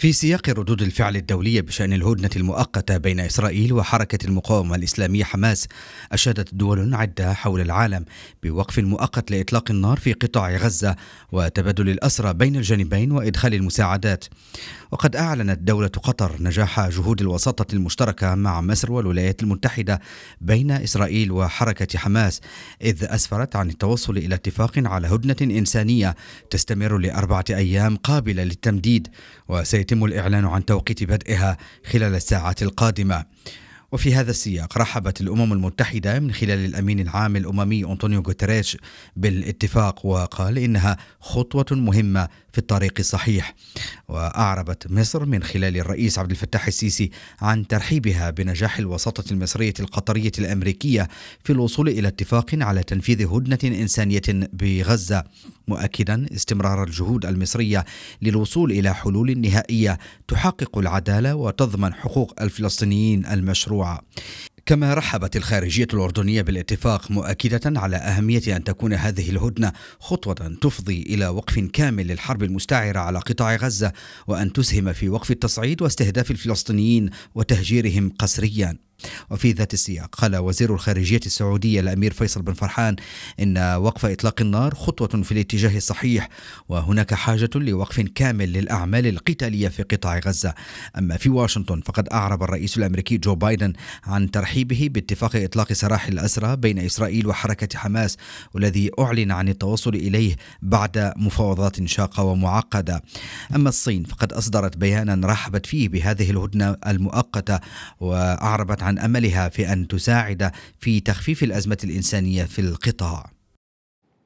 في سياق ردود الفعل الدولية بشأن الهدنة المؤقتة بين إسرائيل وحركة المقاومة الإسلامية حماس أشادت دول عدة حول العالم بوقف مؤقت لإطلاق النار في قطاع غزة وتبادل الأسرى بين الجانبين وإدخال المساعدات وقد أعلنت دولة قطر نجاح جهود الوساطة المشتركة مع مصر والولايات المتحدة بين إسرائيل وحركة حماس إذ أسفرت عن التوصل إلى اتفاق على هدنة إنسانية تستمر لأربعة أيام قابلة للتمديد وسيت يتم الإعلان عن توقيت بدئها خلال الساعات القادمة وفي هذا السياق رحبت الأمم المتحدة من خلال الأمين العام الأممي أنطونيو غوتريش بالاتفاق وقال إنها خطوة مهمة في الطريق الصحيح وأعربت مصر من خلال الرئيس عبد الفتاح السيسي عن ترحيبها بنجاح الوساطة المصرية القطرية الأمريكية في الوصول إلى اتفاق على تنفيذ هدنة إنسانية بغزة مؤكدا استمرار الجهود المصرية للوصول إلى حلول نهائية تحقق العدالة وتضمن حقوق الفلسطينيين المشروعة كما رحبت الخارجية الأردنية بالاتفاق مؤكدة على أهمية أن تكون هذه الهدنة خطوة تفضي إلى وقف كامل للحرب المستعرة على قطاع غزة وأن تسهم في وقف التصعيد واستهداف الفلسطينيين وتهجيرهم قسريا وفي ذات السياق قال وزير الخارجية السعودية الأمير فيصل بن فرحان إن وقف إطلاق النار خطوة في الاتجاه الصحيح وهناك حاجة لوقف كامل للأعمال القتالية في قطاع غزة أما في واشنطن فقد أعرب الرئيس الأمريكي جو بايدن عن ترحيبه باتفاق إطلاق سراح الأسرى بين إسرائيل وحركة حماس والذي أعلن عن التوصل إليه بعد مفاوضات شاقة ومعقدة أما الصين فقد أصدرت بيانا رحبت فيه بهذه الهدنة المؤقتة وأعربت عن عن املها في ان تساعد في تخفيف الازمه الانسانيه في القطاع